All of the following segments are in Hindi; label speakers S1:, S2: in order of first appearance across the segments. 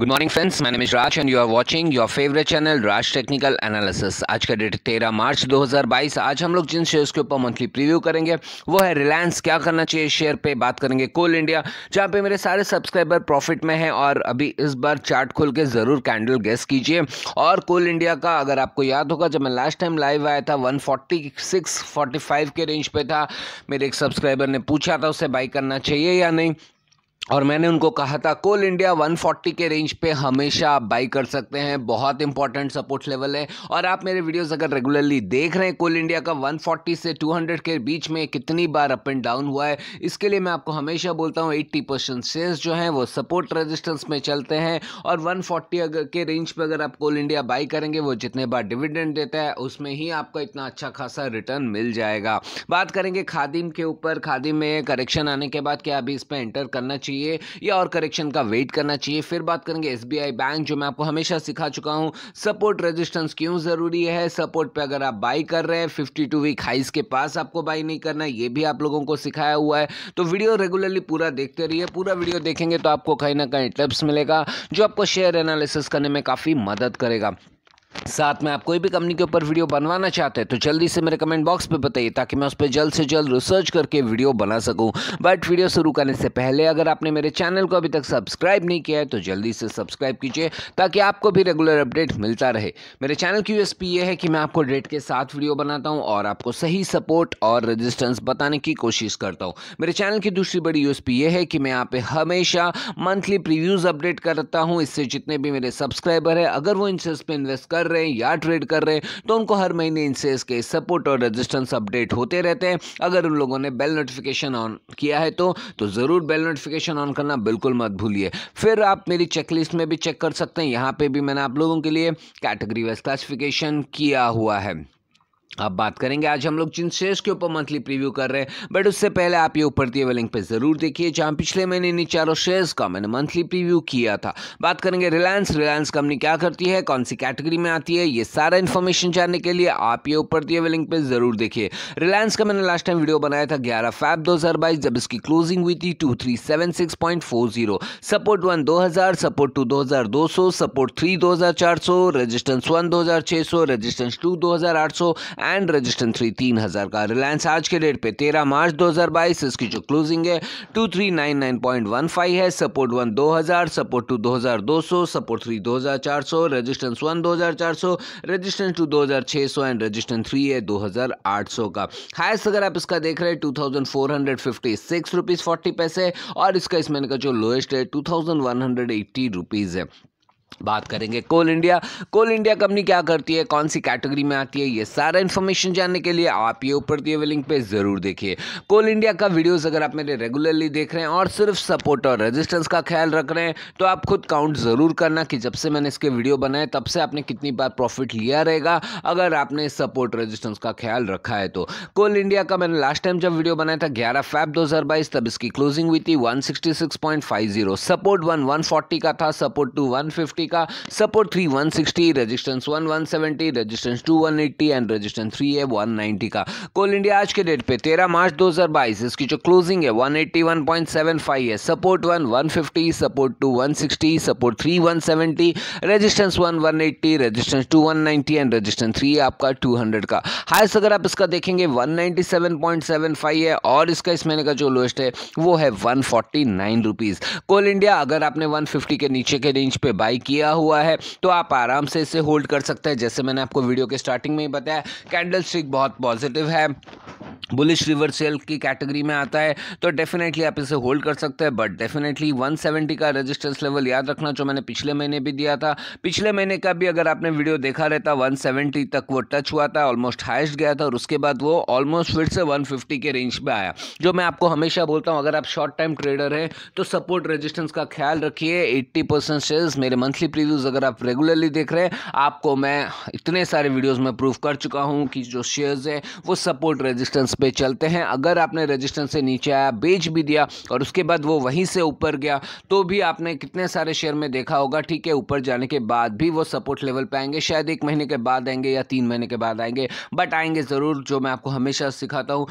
S1: गुड मॉर्निंग फ्रेंड्स मैं Mish Raj and you are watching your favourite channel Raj technical analysis आज का डेट तेरह मार्च 2022 आज हम लोग जिन शेयर्स के ऊपर मंथली प्रीव्यू करेंगे वो है रिलायंस क्या करना चाहिए शेयर पे बात करेंगे कोल इंडिया जहाँ पे मेरे सारे सब्सक्राइबर प्रॉफिट में हैं और अभी इस बार चार्ट खोल के ज़रूर कैंडल गेस कीजिए और कोल इंडिया का अगर आपको याद होगा जब मैं लास्ट टाइम लाइव आया था वन फोर्टी के रेंज पर था मेरे एक सब्सक्राइबर ने पूछा था उसे बाई करना चाहिए या नहीं और मैंने उनको कहा था कोल इंडिया 140 के रेंज पे हमेशा आप बाई कर सकते हैं बहुत इंपॉर्टेंट सपोर्ट लेवल है और आप मेरे वीडियोस अगर रेगुलरली देख रहे हैं कोल इंडिया का 140 से 200 के बीच में कितनी बार अप एंड डाउन हुआ है इसके लिए मैं आपको हमेशा बोलता हूँ 80 परसेंट शेयर्स जो हैं वो सपोर्ट रजिस्टेंस में चलते हैं और वन अगर के रेंज पर अगर आप कोल इंडिया बाई करेंगे वो जितने बार डिविडेंड देता है उसमें ही आपको इतना अच्छा खासा रिटर्न मिल जाएगा बात करेंगे खादिम के ऊपर खादिम में करेक्शन आने के बाद क्या अभी इस पर एंटर करना चाहिए चाहिए या और करेक्शन का वेट करना चाहिए फिर बात करेंगे एस बैंक जो मैं आपको हमेशा सिखा चुका हूँ सपोर्ट रेजिस्टेंस क्यों ज़रूरी है सपोर्ट पर अगर आप बाई कर रहे हैं फिफ्टी वीक हाइस के पास आपको बाई नहीं करना ये भी आप लोगों को सिखाया हुआ है तो वीडियो रेगुलरली पूरा देखते रहिए पूरा वीडियो देखेंगे तो आपको कहीं ना कहीं टिप्स मिलेगा जो आपको शेयर एनालिसिस करने में काफ़ी मदद करेगा साथ में आप कोई भी कंपनी के ऊपर वीडियो बनवाना चाहते हैं तो जल्दी से मेरे कमेंट बॉक्स पे बताइए ताकि मैं उस पर जल्द से जल्द रिसर्च करके वीडियो बना सकूं बट वीडियो शुरू करने से पहले अगर आपने मेरे चैनल को अभी तक सब्सक्राइब नहीं किया है तो जल्दी से सब्सक्राइब कीजिए ताकि आपको भी रेगुलर अपडेट मिलता रहे मेरे चैनल की यूएसपी ये है कि मैं आपको डेट के साथ वीडियो बनाता हूँ और आपको सही सपोर्ट और रजिस्टेंस बताने की कोशिश करता हूँ मेरे चैनल की दूसरी बड़ी यूएसपी ये है कि मैं यहाँ पर हमेशा मंथली प्रिव्यूज़ अपडेट करता हूँ इससे जितने भी मेरे सब्सक्राइबर है अगर वो इनसे इस पर इन्वेस्ट कर कर रहे हैं या ट्रेड कर रहे हैं तो उनको हर महीने इनसेस के सपोर्ट और रेजिस्टेंस अपडेट होते रहते हैं अगर उन लोगों ने बेल नोटिफिकेशन ऑन किया है तो तो ज़रूर बेल नोटिफिकेशन ऑन करना बिल्कुल मत भूलिए फिर आप मेरी चेकलिस्ट में भी चेक कर सकते हैं यहाँ पे भी मैंने आप लोगों के लिए कैटेगरी वाइज क्लासिफिकेशन किया हुआ है अब बात करेंगे आज हम लोग जिन शेयर्स के ऊपर मंथली प्रीव्यू कर रहे हैं बट उससे पहले आप ये ऊपर दिए हुए लिंक पे जरूर देखिए जहां पिछले महीने इन चारों शेयर्स का मैंने मंथली प्रीव्यू किया था बात करेंगे रिलायंस रिलायंस कंपनी क्या करती है कौन सी कैटेगरी में आती है ये सारा इन्फॉर्मेशन जानने के लिए आप ये ऊपर दिए हुए लिंक पर जरूर देखिए रिलायंस का मैंने लास्ट टाइम वीडियो बनाया था ग्यारह फाइव दो जब इसकी क्लोजिंग हुई थी टू सपोर्ट वन दो सपोर्ट टू दो सपोर्ट थ्री दो रेजिस्टेंस वन दो रेजिस्टेंस टू दो एंड रजिस्टेंस थ्री तीन हज़ार का रिलायंस आज के डेट पे तेरह मार्च दो हजार बाईस इसकी जो क्लोजिंग है two three nine nine point one five है सपोर्ट वन दो हज़ार सपोर्ट टू दो हज़ार दो सौ सपोर्ट थ्री दो हज़ार चार सौ रजिस्टेंस वन दो हज़ार चार सौ रजिस्टेंस टू दो हज़ार छः सौ एंड रजिस्टेंस थ्री है दो हज़ार आठ सौ का हाइस्ट अगर आप इसका देख रहे हैं two thousand four hundred fifty six rupees forty पैसे और इसका इस महीने का जो लोएस्ट है two thousand one hundred eighty rupees है बात करेंगे Coal India Coal India company क्या करती है कौन सी कैटेगरी में आती है ये सारा इन्फॉर्मेशन जानने के लिए आप ये ऊपर दिए हुए लिंक पे ज़रूर देखिए कोल इंडिया का वीडियोस अगर आप मेरे रेगुलरली देख रहे हैं और सिर्फ सपोर्ट और रेजिस्टेंस का ख्याल रख रहे हैं तो आप खुद काउंट ज़रूर करना कि जब से मैंने इसके वीडियो बनाए तब से आपने कितनी बार प्रॉफिट लिया रहेगा अगर आपने सपोर्ट रजिस्टेंस का ख्याल रखा है तो कोल इंडिया का मैंने लास्ट टाइम जब वीडियो बनाया था ग्यारह फैब दो तब इसकी क्लोजिंग हुई थी वन सपोर्ट वन वन का था support two one fifty fifty का support three one sixty resistance one one seventy resistance two one eighty and resistance three है वन का कोल इंडिया आज के डेट पे तेरह मार्च दो हज़ार बाईस इसकी जो क्लोजिंग है one eighty one point seven five है support one one fifty support two one sixty support three one seventy resistance one one eighty resistance two one and resistance three आपका टू हंड्रेड का हाइस्ट अगर आप इसका देखेंगे one seven point seven five है और इसका इस महीने का जो लोएस्ट है वो है one forty nine rupees coal India अगर आपने वन फिफ्टी के नीचे के रेंज पे बाई किया किया हुआ है तो आप आराम से इसे होल्ड कर सकते हैं जैसे मैंने आपको वीडियो के स्टार्टिंग में ही बताया कैंडल स्टिक बहुत पॉजिटिव है बुलिश रिवर्सल की कैटेगरी में आता है तो डेफिनेटली आप इसे होल्ड कर सकते हैं बट डेफिनेटली 170 का रेजिस्टेंस लेवल याद रखना जो मैंने पिछले महीने भी दिया था पिछले महीने का भी अगर आपने वीडियो देखा रहता 170 तक वो टच हुआ था ऑलमोस्ट हाइस्ट गया था और उसके बाद वो ऑलमोस्ट फिर से 150 के रेंज पर आया जो मैं आपको हमेशा बोलता हूँ अगर आप शॉर्ट टाइम ट्रेडर हैं तो सपोर्ट रजिस्टेंस का ख्याल रखिए एट्टी शेयर्स मेरे मंथली ऐसी प्रीव्यूज़ अगर आप रेगुलरली देख रहे हैं आपको मैं इतने सारे वीडियोस में प्रूव कर चुका हूं कि जो शेयर्स हैं वो सपोर्ट रेजिस्टेंस पे चलते हैं अगर आपने रेजिस्टेंस से नीचे आया बेच भी दिया और उसके बाद वो वहीं से ऊपर गया तो भी आपने कितने सारे शेयर में देखा होगा ठीक है ऊपर जाने के बाद भी वो सपोर्ट लेवल पर आएंगे शायद एक महीने के बाद आएंगे या तीन महीने के बाद आएंगे बट आएंगे ज़रूर जो मैं आपको हमेशा सिखाता हूँ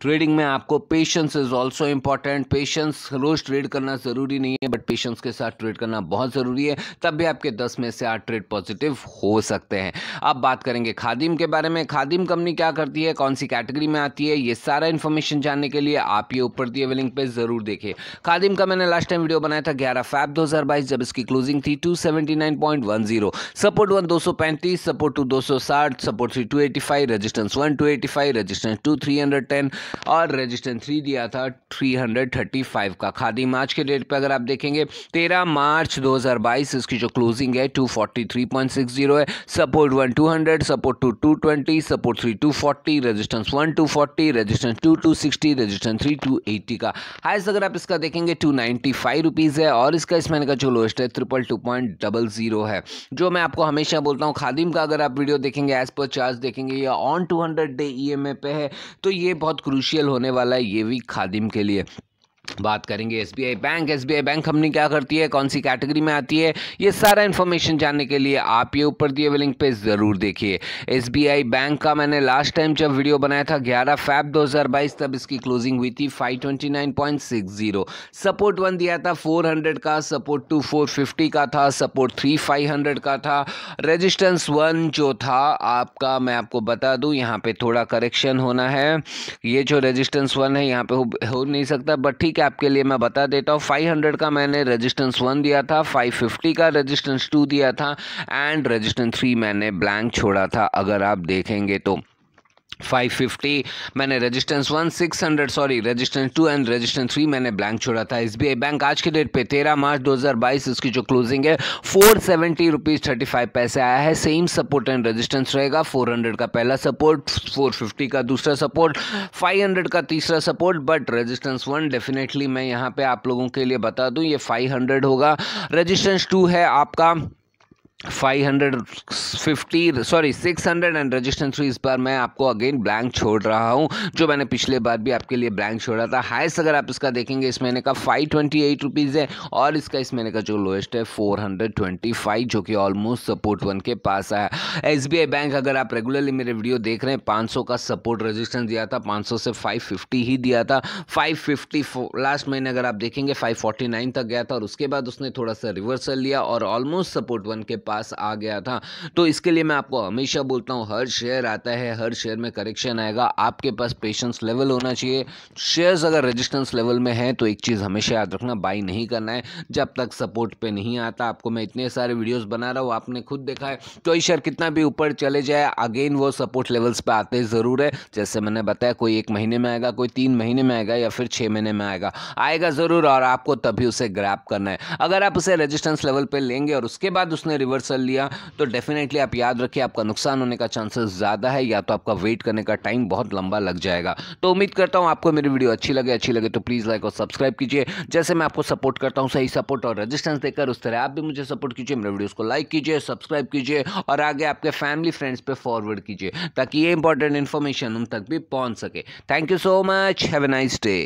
S1: ट्रेडिंग में आपको patience is also important patience रोज ट्रेड करना ज़रूरी नहीं है बट पेशेंस के साथ ट्रेड करना बहुत ज़रूरी है तब भी आपके दस में से आठ ट्रेड पॉजिटिव हो सकते हैं अब बात करेंगे खादिम के बारे में खादिम कंपनी क्या करती है कौन सी कैटेगरी में आती है ये सारा इन्फॉर्मेशन जानने के लिए आप ये ऊपर दिए हुए लिंक पर ज़रूर देखिए खादिम का मैंने लास्ट टाइम वीडियो बनाया था ग्यारह फैब दो जब इसकी क्लोजिंग थी टू सपोर्ट वन दो सपोर्ट टू दो support three two resistance one two resistance two three और रेजिस्टेंस थ्री दिया था 335 का खादी आज के डेट पर अगर आप देखेंगे 13 मार्च 2022 इसकी जो क्लोजिंग है 243.60 है support one two hundred support two two support three two forty resistance one two resistance two two resistance three two का हाइस अगर आप इसका देखेंगे टू नाइन्टी फाइव रुपीज़ है और इसका इस महीने का जो लोएस्ट है triple two point double zero है जो मैं आपको हमेशा बोलता हूँ खादिम का अगर आप वीडियो देखेंगे एज पर चार्ज देखेंगे या on two hundred day E M A पे है तो ये बहुत क्रूज क्रूशियल होने वाला है ये वीक खादिम के लिए बात करेंगे Yes bank Yes bank company क्या करती है कौन सी कैटेगरी में आती है ये सारा इन्फॉर्मेशन जानने के लिए आप ये ऊपर दिए हुए लिंक पे ज़रूर देखिए एस बैंक का मैंने लास्ट टाइम जब वीडियो बनाया था 11 फैब 2022 तब इसकी क्लोजिंग हुई थी 529.60 सपोर्ट वन दिया था 400 का सपोर्ट टू फोर का था सपोर्ट थ्री 500 का था रजिस्टेंस वन जो था आपका मैं आपको बता दूँ यहाँ पर थोड़ा करेक्शन होना है ये जो रजिस्टेंस वन है यहाँ पर हो, हो नहीं सकता बट ठीक है आपके लिए मैं बता देता हूँ 500 का मैंने रजिस्टेंस वन दिया था 550 का रजिस्टेंस टू दिया था एंड रजिस्टेंस थ्री मैंने ब्लैंक छोड़ा था अगर आप देखेंगे तो 550 मैंने resistance one six hundred sorry resistance two and resistance three मैंने ब्लैंक छोड़ा था एस बैंक आज के डेट पे 13 मार्च 2022 इसकी जो क्लोजिंग है four seventy rupees thirty five पैसे आया है सेम सपोर्ट एंड रजिस्टेंस रहेगा 400 का पहला सपोर्ट 450 का दूसरा सपोर्ट 500 का तीसरा support but resistance one definitely मैं यहाँ पर आप लोगों के लिए बता दूँ ये फाइव होगा रजिस्टेंस टू है आपका 550 सॉरी 600 एंड रजिस्ट्रेशन थ्री इस बार मैं आपको अगेन ब्लैंक छोड़ रहा हूँ जो मैंने पिछले बार भी आपके लिए ब्लैंक छोड़ा था हाइस्ट अगर आप इसका देखेंगे इस महीने का फाइव ट्वेंटी एट रुपीज़ है और इसका इस महीने का जो लोएस्ट है फोर हंड्रेड ट्वेंटी फाइव जो कि ऑलमोस्ट सपोर्ट वन के पास आया एस बी आई बैंक अगर आप रेगुलरली मेरे वीडियो देख रहे हैं पाँच सौ का सपोर्ट रजिस्टेंस दिया था पाँच सौ से फाइव फिफ्टी ही दिया था फाइव फिफ्टी लास्ट महीने अगर आप देखेंगे फाइव फोर्टी नाइन तक गया था और उसके बाद उसने थोड़ा सा रिवर्सल लिया और ऑलमोस्ट सपोर्ट वन के पास पास आ गया था तो इसके लिए मैं आपको हमेशा बोलता हूँ हर शेयर आता है हर शेयर में करेक्शन आएगा आपके पास पेशेंस लेवल होना चाहिए शेयर्स अगर रेजिस्टेंस लेवल में है तो एक चीज़ हमेशा याद रखना बाई नहीं करना है जब तक सपोर्ट पर नहीं आता आपको मैं इतने सारे वीडियोज़ बना रहा हूँ आपने खुद देखा है तो ये शेयर कितना भी ऊपर चले जाए अगेन वो सपोर्ट लेवल्स पर आते ज़रूर है जैसे मैंने बताया कोई एक महीने में आएगा कोई तीन महीने में आएगा या फिर छः महीने में आएगा आएगा ज़रूर और आपको तभी उसे ग्रैप करना है अगर आप उसे रजिस्टेंस लेवल पर लेंगे और उसके बाद उसने रिवर्स रिवर्सल लिया तो डेफिनेटली आप याद रखिए आपका नुकसान होने का चांसेस ज़्यादा है या तो आपका वेट करने का टाइम बहुत लंबा लग जाएगा तो उम्मीद करता हूँ आपको मेरी वीडियो अच्छी लगे अच्छी लगे तो प्लीज़ लाइक और सब्सक्राइब कीजिए जैसे मैं आपको सपोर्ट करता हूँ सही सपोर्ट और रजिस्टेंस देकर उस तरह आप भी मुझे सपोर्ट कीजिए मेरे वीडियोज़ को लाइक कीजिए सब्सक्राइब कीजिए और आगे आपके फैमिली फ्रेंड्स पर फॉरवर्ड कीजिए ताकि ये इंपॉर्टेंट इन्फॉर्मेशन उन तक भी पहुँच सके thank you so much have a nice day